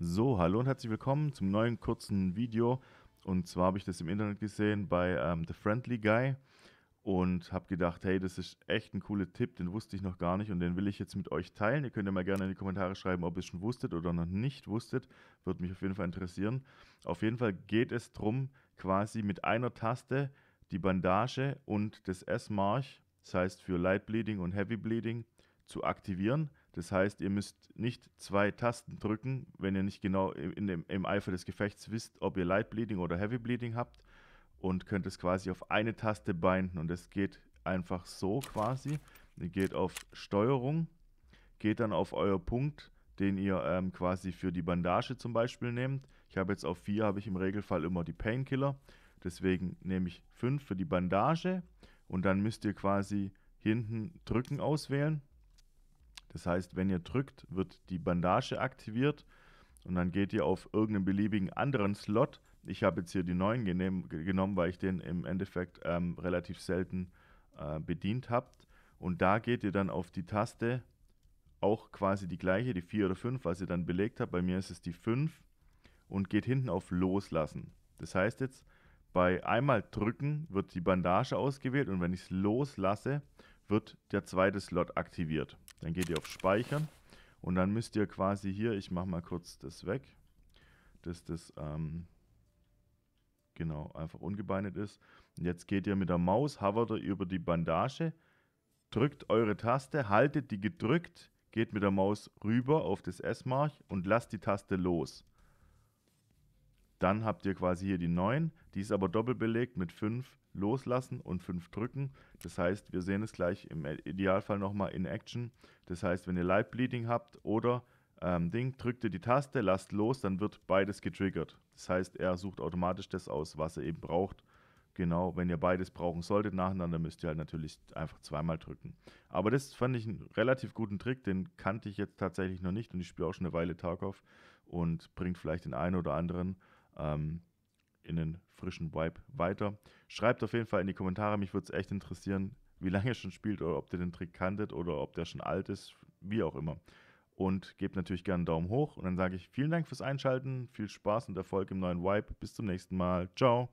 So, hallo und herzlich willkommen zum neuen kurzen Video. Und zwar habe ich das im Internet gesehen bei ähm, The Friendly Guy und habe gedacht, hey, das ist echt ein cooler Tipp, den wusste ich noch gar nicht und den will ich jetzt mit euch teilen. Ihr könnt ja mal gerne in die Kommentare schreiben, ob ihr es schon wusstet oder noch nicht wusstet. Würde mich auf jeden Fall interessieren. Auf jeden Fall geht es darum, quasi mit einer Taste die Bandage und das S-March, das heißt für Light Bleeding und Heavy Bleeding, zu aktivieren. Das heißt, ihr müsst nicht zwei Tasten drücken, wenn ihr nicht genau dem, im Eifer des Gefechts wisst, ob ihr Light Bleeding oder Heavy Bleeding habt und könnt es quasi auf eine Taste binden und das geht einfach so quasi. Ihr geht auf Steuerung, geht dann auf euer Punkt, den ihr ähm, quasi für die Bandage zum Beispiel nehmt. Ich habe jetzt auf 4 habe ich im Regelfall immer die Painkiller, deswegen nehme ich 5 für die Bandage und dann müsst ihr quasi hinten drücken auswählen das heißt, wenn ihr drückt, wird die Bandage aktiviert und dann geht ihr auf irgendeinen beliebigen anderen Slot. Ich habe jetzt hier die neuen genehm, genommen, weil ich den im Endeffekt ähm, relativ selten äh, bedient habt. Und da geht ihr dann auf die Taste, auch quasi die gleiche, die 4 oder 5, was ihr dann belegt habt. Bei mir ist es die 5 und geht hinten auf Loslassen. Das heißt jetzt, bei einmal drücken wird die Bandage ausgewählt und wenn ich es loslasse, wird der zweite Slot aktiviert. Dann geht ihr auf Speichern und dann müsst ihr quasi hier, ich mache mal kurz das weg, dass das ähm, genau einfach ungebeinet ist. Und jetzt geht ihr mit der Maus, hovert ihr über die Bandage, drückt eure Taste, haltet die gedrückt, geht mit der Maus rüber auf das S-March und lasst die Taste los. Dann habt ihr quasi hier die 9, die ist aber doppelt belegt mit 5 loslassen und 5 drücken. Das heißt, wir sehen es gleich im Idealfall nochmal in Action. Das heißt, wenn ihr Light Bleeding habt oder ähm, Ding, drückt ihr die Taste, lasst los, dann wird beides getriggert. Das heißt, er sucht automatisch das aus, was er eben braucht. Genau, wenn ihr beides brauchen solltet nacheinander, müsst ihr halt natürlich einfach zweimal drücken. Aber das fand ich einen relativ guten Trick, den kannte ich jetzt tatsächlich noch nicht und ich spiele auch schon eine Weile Tarkov und bringt vielleicht den einen oder anderen ähm, in den frischen Vibe weiter. Schreibt auf jeden Fall in die Kommentare, mich würde es echt interessieren, wie lange ihr schon spielt oder ob ihr den Trick kanntet oder ob der schon alt ist, wie auch immer. Und gebt natürlich gerne einen Daumen hoch und dann sage ich vielen Dank fürs Einschalten, viel Spaß und Erfolg im neuen Vibe. Bis zum nächsten Mal. Ciao.